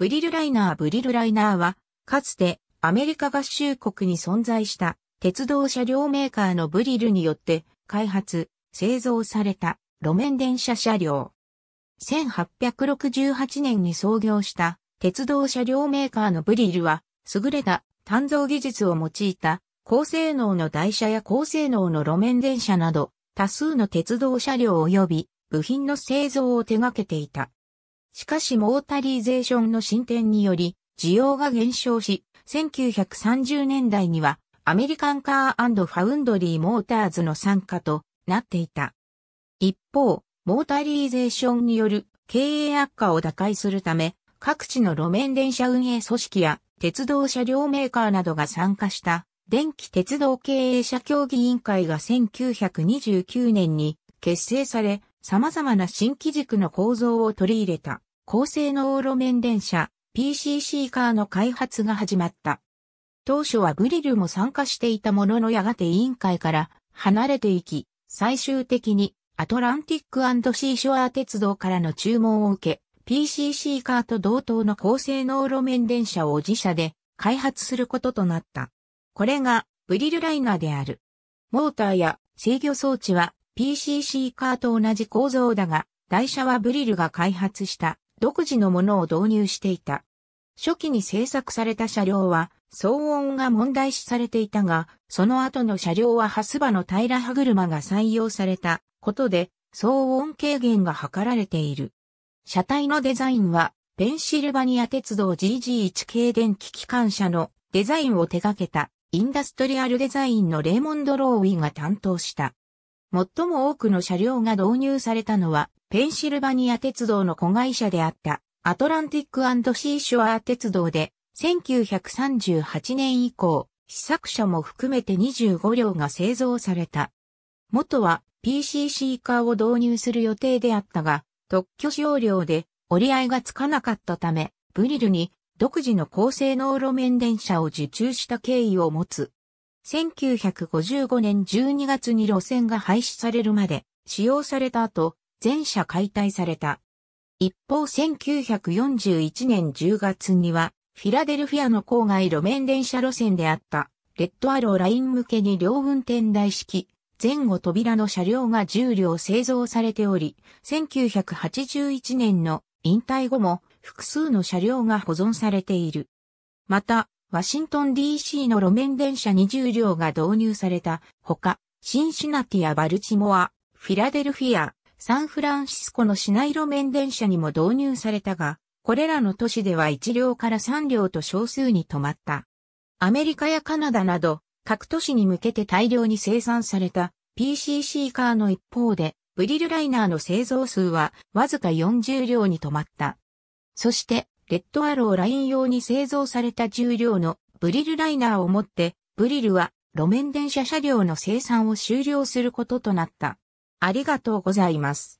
ブリルライナーブリルライナーは、かつてアメリカ合衆国に存在した鉄道車両メーカーのブリルによって開発、製造された路面電車車両。1868年に創業した鉄道車両メーカーのブリルは、優れた単造技術を用いた高性能の台車や高性能の路面電車など、多数の鉄道車両及び部品の製造を手掛けていた。しかしモータリーゼーションの進展により、需要が減少し、1930年代にはアメリカンカーファウンドリーモーターズの参加となっていた。一方、モータリーゼーションによる経営悪化を打開するため、各地の路面電車運営組織や鉄道車両メーカーなどが参加した電気鉄道経営者協議委員会が1929年に結成され、様々な新機軸の構造を取り入れた高性能路面電車 PCC カーの開発が始まった。当初はブリルも参加していたもののやがて委員会から離れていき、最終的にアトランティックシーショア鉄道からの注文を受け、PCC カーと同等の高性能路面電車を自社で開発することとなった。これがブリルライナーである。モーターや制御装置は PCC カーと同じ構造だが、台車はブリルが開発した独自のものを導入していた。初期に製作された車両は騒音が問題視されていたが、その後の車両はハスバの平歯車が採用されたことで騒音軽減が図られている。車体のデザインはペンシルバニア鉄道 GG1 系電気機関車のデザインを手掛けたインダストリアルデザインのレーモンド・ローウィが担当した。最も多くの車両が導入されたのは、ペンシルバニア鉄道の子会社であった、アトランティックシーショア鉄道で、1938年以降、試作車も含めて25両が製造された。元は PCC カーを導入する予定であったが、特許使用料で折り合いがつかなかったため、ブリルに独自の高性能路面電車を受注した経緯を持つ。1955年12月に路線が廃止されるまで使用された後、全車解体された。一方1941年10月には、フィラデルフィアの郊外路面電車路線であった、レッドアローライン向けに両運転台式、前後扉の車両が10両製造されており、1981年の引退後も複数の車両が保存されている。また、ワシントン DC の路面電車20両が導入されたほか、シンシナティやバルチモア、フィラデルフィア、サンフランシスコの市内路面電車にも導入されたが、これらの都市では1両から3両と少数に止まった。アメリカやカナダなど、各都市に向けて大量に生産された PCC カーの一方で、ブリルライナーの製造数はわずか40両に止まった。そして、レッドアローライン用に製造された重量のブリルライナーをもって、ブリルは路面電車車両の生産を終了することとなった。ありがとうございます。